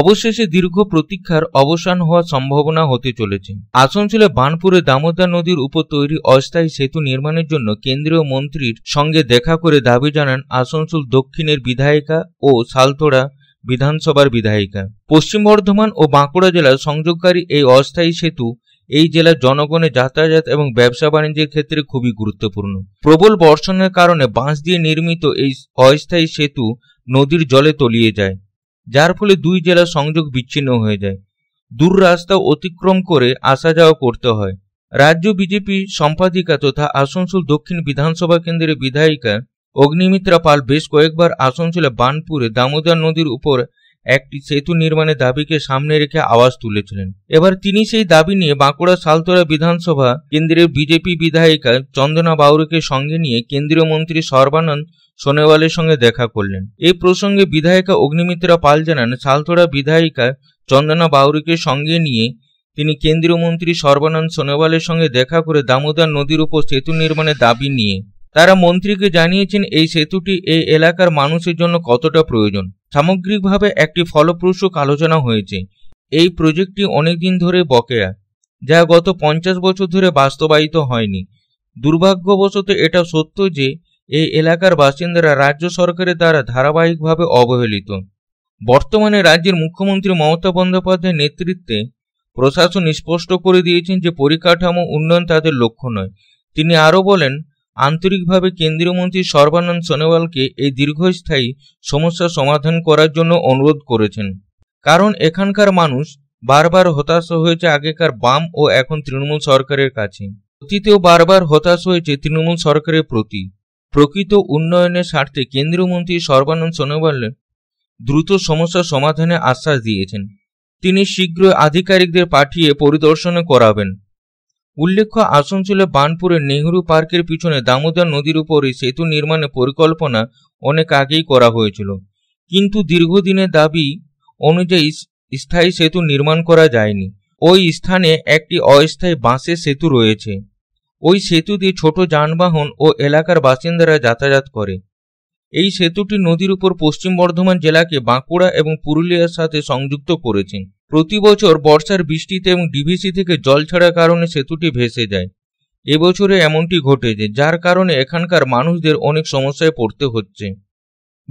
অবশেষে দীর্ঘ প্রতীক্ষার অবসান হওয়ার সম্ভাবনা হতে চলেছে আসানসোলে বানপুরে দামোদর নদীর উপর তৈরি অস্থায়ী সেতু নির্মাণের জন্য কেন্দ্রীয় মন্ত্রীর সঙ্গে দেখা করে দাবি জানান আসানসোল দক্ষিণের বিধায়িকা ও সালতোড়া বিধানসভার বিধায়িকা পশ্চিম বর্ধমান ও বাঁকুড়া জেলার সংযোগকারী এই অস্থায়ী সেতু এই জেলার জনগণের যাতায়াত এবং ব্যবসা বাণিজ্যের ক্ষেত্রে খুবই গুরুত্বপূর্ণ প্রবল বর্ষণের কারণে বাঁশ দিয়ে নির্মিত এই অস্থায়ী সেতু নদীর জলে তলিয়ে যায় যার ফলে দুই জেলার সংযোগ বিচ্ছিন্ন হয়ে যায় দূর রাস্তা অতিক্রম করে আসা যাওয়া করতে হয় রাজ্য বিজেপি সম্পাদিকা তথা আসানসোল দক্ষিণ বিধানসভা কেন্দ্রের বিধায়িকা অগ্নিমিত্রা পাল বেশ কয়েকবার আসানসোলে বানপুরে দামোদর নদীর উপর একটি সেতু নির্মাণের দাবিকে সামনে রেখে আওয়াজ তুলেছিলেন এবার তিনি সেই দাবি নিয়ে বাঁকুড়া সালতোরা বিধানসভা কেন্দ্রের বিজেপি বিধায়িকা চন্দনা বাউরিকে সঙ্গে নিয়ে কেন্দ্রীয় মন্ত্রী সর্বানন্দ সোনেওয়ালের সঙ্গে দেখা করলেন এই প্রসঙ্গে বিধায়িকা অগ্নিমিত্রা পাল জানান সালতোড়া বিধায়িকা চন্দনা বাউরিকে সঙ্গে নিয়ে তিনি কেন্দ্রীয় মন্ত্রী সর্বানন্দ সোনেওয়ালের সঙ্গে দেখা করে দামোদর নদীর উপর সেতু নির্মাণের দাবি নিয়ে তারা মন্ত্রীকে জানিয়েছেন এই সেতুটি এই এলাকার মানুষের জন্য কতটা প্রয়োজন সামগ্রিকভাবে একটি ফলপ্রসূ আলোচনা হয়েছে এই প্রজেক্টটি অনেকদিন ধরে বকেয়া যা গত পঞ্চাশ বছর ধরে বাস্তবায়িত হয়নি দুর্ভাগ্যবশত এটা সত্য যে এই এলাকার বাসিন্দারা রাজ্য সরকারের দ্বারা ধারাবাহিকভাবে অবহেলিত বর্তমানে রাজ্যের মুখ্যমন্ত্রী মমতা বন্দ্যোপাধ্যায়ের নেতৃত্বে প্রশাসন স্পষ্ট করে দিয়েছেন যে পরিকাঠামো উন্নয়ন তাদের লক্ষ্য নয় তিনি আরও বলেন আন্তরিকভাবে কেন্দ্রীয় মন্ত্রী সর্বানন্দ সোনোয়ালকে এই দীর্ঘস্থায়ী সমস্যা সমাধান করার জন্য অনুরোধ করেছেন কারণ এখানকার মানুষ বারবার হতাশ হয়েছে আগেকার বাম ও এখন তৃণমূল সরকারের কাছে অতীতেও বারবার হতাশ হয়েছে তৃণমূল সরকারের প্রতি প্রকৃত উন্নয়নের স্বার্থে কেন্দ্রীয় মন্ত্রী সর্বানন্দ সোনোয়াল দ্রুত সমস্যা সমাধানে আশ্বাস দিয়েছেন তিনি শীঘ্রই আধিকারিকদের পাঠিয়ে পরিদর্শন করাবেন উল্লেখ্য আসানসোলে বানপুরের নেহরু পার্কের পিছনে দামোদর নদীর উপরে সেতু নির্মাণের পরিকল্পনা অনেক আগেই করা হয়েছিল কিন্তু দীর্ঘদিনের দাবি অনুযায়ী স্থায়ী সেতু নির্মাণ করা যায়নি ওই স্থানে একটি অস্থায়ী বাঁশের সেতু রয়েছে ওই সেতু দিয়ে ছোট যানবাহন ও এলাকার বাসিন্দারা যাতায়াত করে এই সেতুটি নদীর উপর পশ্চিম বর্ধমান জেলাকে বাঁকুড়া এবং পুরুলিয়ার সাথে সংযুক্ত করেছে প্রতি বছর বর্ষার বৃষ্টিতে এবং ডিভিসি থেকে জল ছাড়ার কারণে সেতুটি ভেসে যায় এবছরে এমনটি ঘটেছে যার কারণে এখানকার মানুষদের অনেক সমস্যায় পড়তে হচ্ছে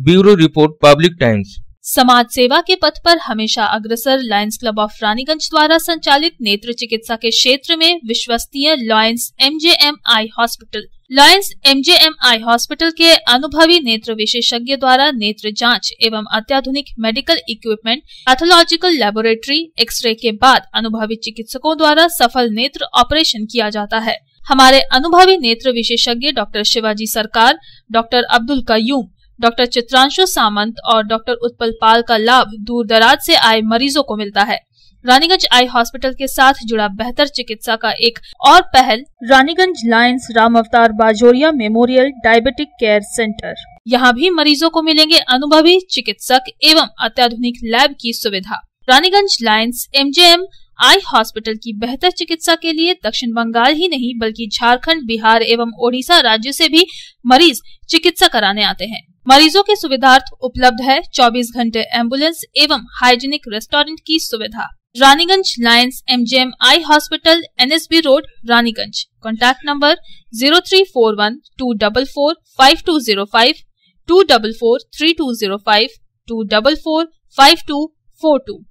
ব্যুরো রিপোর্ট পাবলিক টাইমস समाज सेवा के पथ पर हमेशा अग्रसर लायंस क्लब ऑफ रानीगंज द्वारा संचालित नेत्र चिकित्सा के क्षेत्र में विश्वसनीय Lions M eye hospital Lions M eye hospital के अनुभवी नेत्र विशेषज्ञ द्वारा नेत्र जांच एवं अत्याधुनिक medical equipment pathological laboratory X-ray के बाद अनुभवी चिकित्सकों द्वारा सफल नेत्र ऑपरेशन किया जाता है हमारे अनुभवी नेत्र विशेषज्ञ doctor Shivaji Sarkar doctor Abdul Qayum doctor Chitranshu Samant और डॉक्टर उत्पल पाल का लाभ दूर दराज से आए मरीजों को मिलता है रानीगंज आई हॉस्पिटल के साथ जुड़ा बेहतर चिकित्सा का एक और पहल Raniganj Lions Ram Avtar Bajoria memorial diabetic care centre यहाँ भी मरीजों को मिलेंगे अनुभवी चिकित्सक एवं अत्याधुनिक लैब की सुविधा Raniganj Lions MJM eye hospital की बेहतर चिकित्सा के लिए दक्षिण बंगाल ही नहीं बल्कि झारखंड बिहार एवं ओडिशा राज्य से भी मरीज चिकित्सा कराने आते हैं मरीजों के सुविधार्थ उपलब्ध है 24 घंटे एम्बुलेंस एवं हाइजीनिक रेस्टोरेंट की सुविधा Raniganj Lions MJM eye hospital NSB road Raniganj contact number zero three four one two double four five two zero five two double four three two zero five two double four five two four to